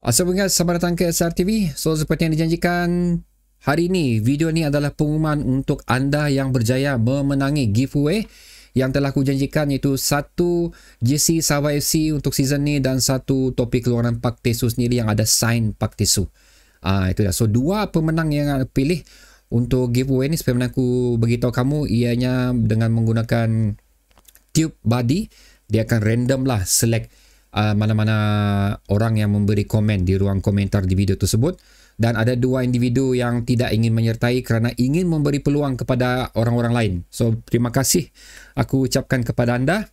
Assalamualaikum, selamat datang ke SRTV. So, seperti yang dijanjikan, hari ini video ini adalah pengumuman untuk anda yang berjaya memenangi giveaway yang telah aku janjikan iaitu satu JC Sabah FC untuk season ni dan satu topi keluaran Pak Tesu sendiri yang ada sign Pak Tesu. Ah, itu dah. So, dua pemenang yang aku pilih untuk giveaway ni sebenarnya aku beritahu kamu ianya dengan menggunakan tube body dia akan random lah select uh, mana-mana orang yang memberi komen di ruang komentar di video tersebut dan ada dua individu yang tidak ingin menyertai kerana ingin memberi peluang kepada orang-orang lain. So terima kasih aku ucapkan kepada anda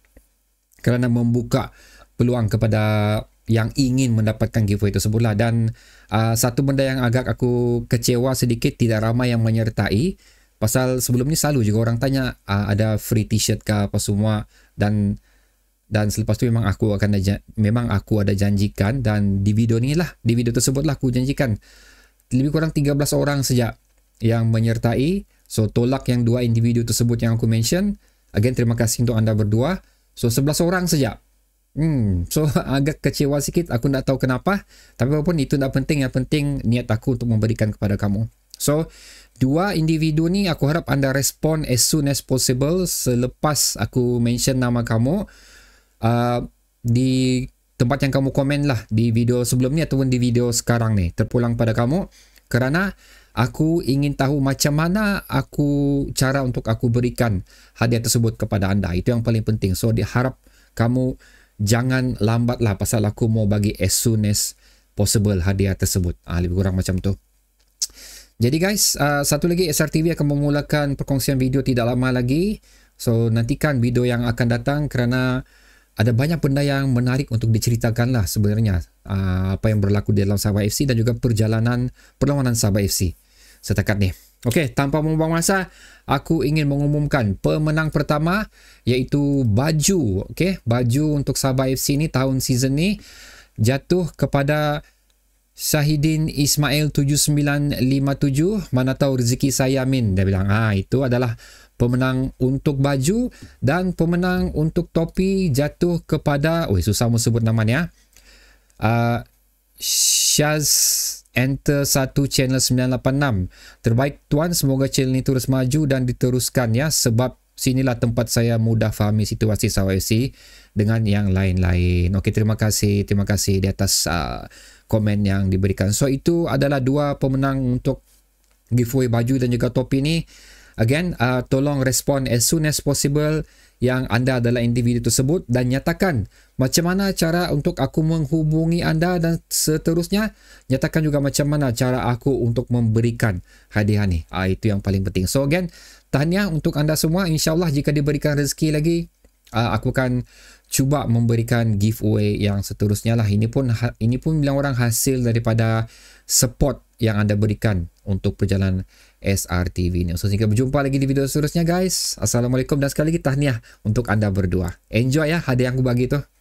kerana membuka peluang kepada yang ingin mendapatkan giveaway itu lah dan uh, satu benda yang agak aku kecewa sedikit tidak ramai yang menyertai pasal sebelum ni selalu juga orang tanya uh, ada free t-shirt ke apa semua dan dan selepas tu memang aku akan ada, memang aku ada janjikan dan di video ni lah di video tersebut lah aku janjikan lebih kurang 13 orang sejak yang menyertai so tolak yang dua individu tersebut yang aku mention again terima kasih untuk anda berdua so 11 orang sejak Hmm, so agak kecewa sikit aku tak tahu kenapa tapi apapun itu tak penting yang penting niat aku untuk memberikan kepada kamu so dua individu ni aku harap anda respon as soon as possible selepas aku mention nama kamu uh, di tempat yang kamu komen lah di video sebelum ni ataupun di video sekarang ni terpulang pada kamu kerana aku ingin tahu macam mana aku cara untuk aku berikan hadiah tersebut kepada anda itu yang paling penting so diharap kamu jangan lambat lah pasal aku mau bagi as soon as possible hadiah tersebut ah, lebih kurang macam tu jadi guys uh, satu lagi SRTV akan memulakan perkongsian video tidak lama lagi so nantikan video yang akan datang kerana ada banyak benda yang menarik untuk diceritakan lah sebenarnya uh, apa yang berlaku di dalam Sabah FC dan juga perjalanan perlawanan Sabah FC setakat ni. Okey, tanpa membuang masa, aku ingin mengumumkan pemenang pertama iaitu baju, okey, baju untuk Sabah FC ni tahun season ni jatuh kepada Sahidin Ismail 7957 mana tahu rezeki saya min dia bilang ah itu adalah pemenang untuk baju dan pemenang untuk topi jatuh kepada oi susah mau sebut nama ni ya. ah uh, Syaz Enter 1 Channel 986 Terbaik tuan semoga channel ini terus maju dan diteruskan ya Sebab sinilah tempat saya mudah fahami situasi Sawai Dengan yang lain-lain Okey terima kasih Terima kasih di atas uh, komen yang diberikan. So itu adalah dua pemenang untuk giveaway baju dan juga topi ni. Again, uh, tolong respon as soon as possible yang anda adalah individu tersebut dan nyatakan macam mana cara untuk aku menghubungi anda dan seterusnya nyatakan juga macam mana cara aku untuk memberikan hadiah ni ah, itu yang paling penting so again tahniah untuk anda semua insyaAllah jika diberikan rezeki lagi uh, aku akan cuba memberikan giveaway yang seterusnya lah ini pun ha-, ini pun bilang orang hasil daripada support yang anda berikan untuk perjalanan SRTV ini so sehingga berjumpa lagi di video seterusnya guys Assalamualaikum dan sekali lagi tahniah untuk anda berdua enjoy ya hadiah yang aku bagi tu.